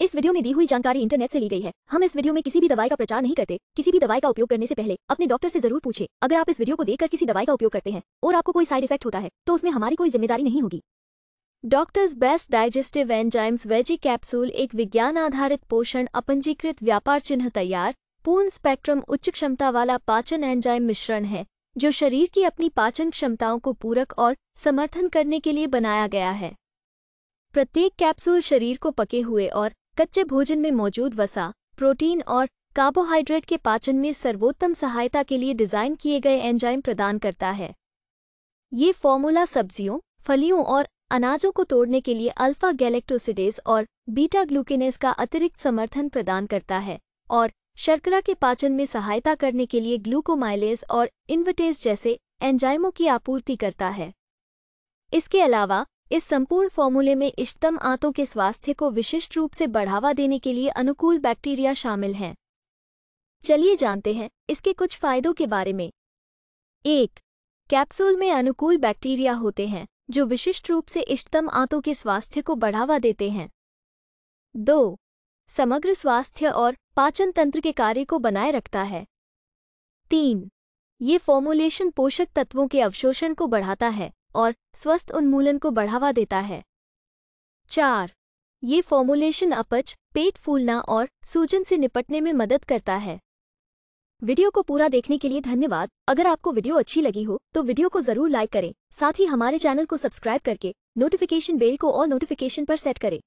इस वीडियो में दी हुई जानकारी इंटरनेट से ली गई है हम इस वीडियो में किसी भी दवाई का प्रचार नहीं करते किसी भी दवाई का उपयोग करने से पहले अपने डॉक्टर से जरूर पूछे अगर आप इस वीडियो को देखकर किसी दवाई का उपयोग करते हैं और आपको कोई साइड इफेक्ट होता है तो उसमें हमारी कोई जिम्मेदारी नहीं होगी Doctor's Best digestive enzymes veggie capsule एक विज्ञान आधारित पोषण अपंजीकृत व्यापार चिन्ह तैयार पूर्ण स्पेक्ट्रम उच्च क्षमता वाला पाचन एंजाइम मिश्रण है जो शरीर की अपनी पाचन क्षमताओं को पूरक और समर्थन करने के लिए बनाया गया है प्रत्येक कैप्सूल शरीर को पके हुए और कच्चे भोजन में मौजूद वसा प्रोटीन और कार्बोहाइड्रेट के पाचन में सर्वोत्तम सहायता के लिए डिज़ाइन किए गए एंजाइम प्रदान करता है ये फॉर्मूला सब्जियों फलियों और अनाजों को तोड़ने के लिए अल्फा गैलेक्टोसिडेज और बीटा ग्लूकेनेस का अतिरिक्त समर्थन प्रदान करता है और शर्करा के पाचन में सहायता करने के लिए ग्लूकोमाइलेज और इन्वटेज जैसे एंजाइमों की आपूर्ति करता है इसके अलावा इस संपूर्ण फॉर्मूले में इष्टतम आंतों के स्वास्थ्य को विशिष्ट रूप से बढ़ावा देने के लिए अनुकूल बैक्टीरिया शामिल हैं चलिए जानते हैं इसके कुछ फायदों के बारे में एक कैप्सूल में अनुकूल बैक्टीरिया होते हैं जो विशिष्ट रूप से इष्टतम आंतों के स्वास्थ्य को बढ़ावा देते हैं दो समग्र स्वास्थ्य और पाचन तंत्र के कार्य को बनाए रखता है तीन ये फॉर्मुलेशन पोषक तत्वों के अवशोषण को बढ़ाता है और स्वस्थ उन्मूलन को बढ़ावा देता है चार ये फॉर्मुलेशन अपच पेट फूलना और सूजन से निपटने में मदद करता है वीडियो को पूरा देखने के लिए धन्यवाद अगर आपको वीडियो अच्छी लगी हो तो वीडियो को जरूर लाइक करें साथ ही हमारे चैनल को सब्सक्राइब करके नोटिफिकेशन बेल को और नोटिफिकेशन पर सेट करें